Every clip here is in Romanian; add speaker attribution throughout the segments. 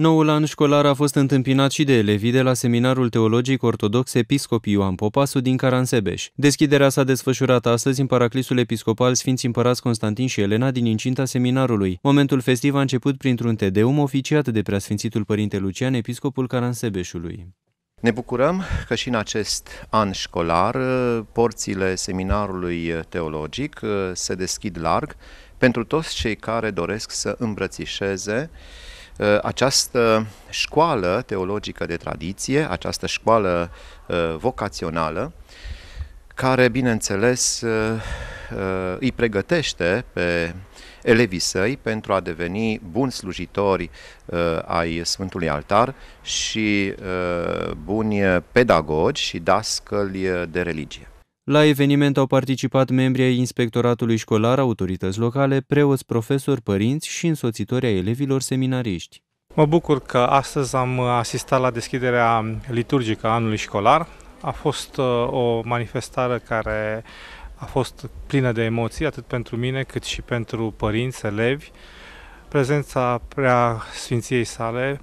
Speaker 1: Noul an școlar a fost întâmpinat și de elevii de la Seminarul Teologic Ortodox Episcop Ioan Popasu din Caransebeș. Deschiderea s-a desfășurat astăzi în paraclisul episcopal Sfinți Împărați Constantin și Elena din incinta seminarului. Momentul festiv a început printr-un tedeum oficiat de preasfințitul Părinte Lucian, episcopul Caransebeșului.
Speaker 2: Ne bucurăm că și în acest an școlar uh, porțile seminarului uh, teologic uh, se deschid larg pentru toți cei care doresc să îmbrățișeze Uh, această școală teologică de tradiție, această școală uh, vocațională, care, bineînțeles, uh, îi pregătește pe elevii săi pentru a deveni buni slujitori ai Sfântului Altar și buni pedagogi și dascăli de religie.
Speaker 1: La eveniment au participat membrii ai inspectoratului școlar, autorități locale, preoți, profesori, părinți și însoțitori ai elevilor seminariști.
Speaker 3: Mă bucur că astăzi am asistat la deschiderea liturgică a anului școlar. A fost uh, o manifestare care a fost plină de emoții, atât pentru mine cât și pentru părinți, elevi. Prezența prea Sfinției sale,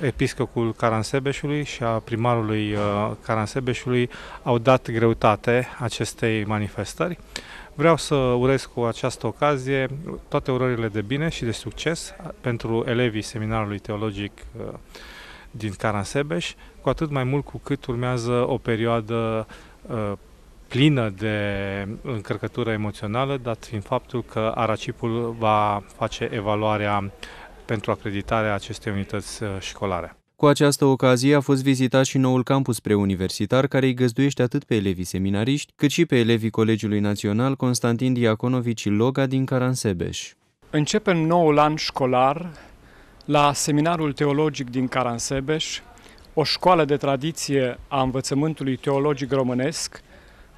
Speaker 3: episcopul Caransebeșului și a primarului uh, Caransebeșului au dat greutate acestei manifestări. Vreau să urez cu această ocazie toate urările de bine și de succes pentru elevii Seminarului Teologic uh, din Caransebeș, cu atât mai mult cu cât urmează o perioadă uh, plină de încărcătură emoțională, dat fiind faptul că Aracipul va face evaluarea pentru acreditarea acestei unități uh, școlare.
Speaker 1: Cu această ocazie a fost vizitat și noul campus preuniversitar care îi găzduiește atât pe elevii seminariști, cât și pe elevii Colegiului Național Constantin Diaconovici Loga din Caransebeș.
Speaker 4: Începem noul an școlar la Seminarul Teologic din Caransebeș, o școală de tradiție a învățământului teologic românesc,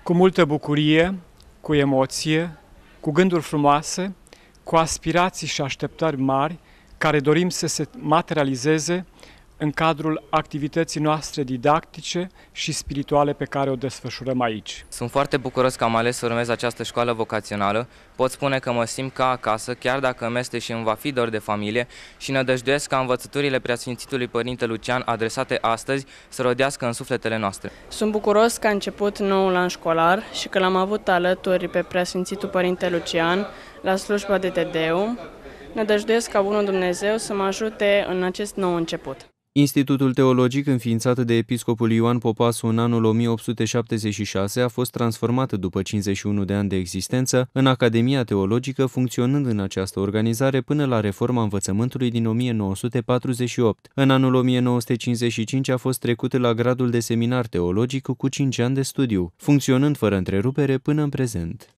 Speaker 4: cu multă bucurie, cu emoție, cu gânduri frumoase, cu aspirații și așteptări mari care dorim să se materializeze în cadrul activității noastre didactice și spirituale pe care o desfășurăm aici.
Speaker 1: Sunt foarte bucuros că am ales să urmez această școală vocațională. Pot spune că mă simt ca acasă, chiar dacă îmi este și îmi va fi dor de familie și nădăjduiesc ca învățăturile preasfințitului Părinte Lucian adresate astăzi să rodească în sufletele noastre. Sunt bucuros că a început noul an școlar și că l-am avut alături pe preasfințitul Părinte Lucian la slujba de Tedeum, Nădăjduiesc ca bunul Dumnezeu să mă ajute în acest nou început. Institutul teologic înființat de episcopul Ioan Popasu în anul 1876 a fost transformat după 51 de ani de existență în Academia Teologică, funcționând în această organizare până la reforma învățământului din 1948. În anul 1955 a fost trecut la gradul de seminar teologic cu 5 ani de studiu, funcționând fără întrerupere până în prezent.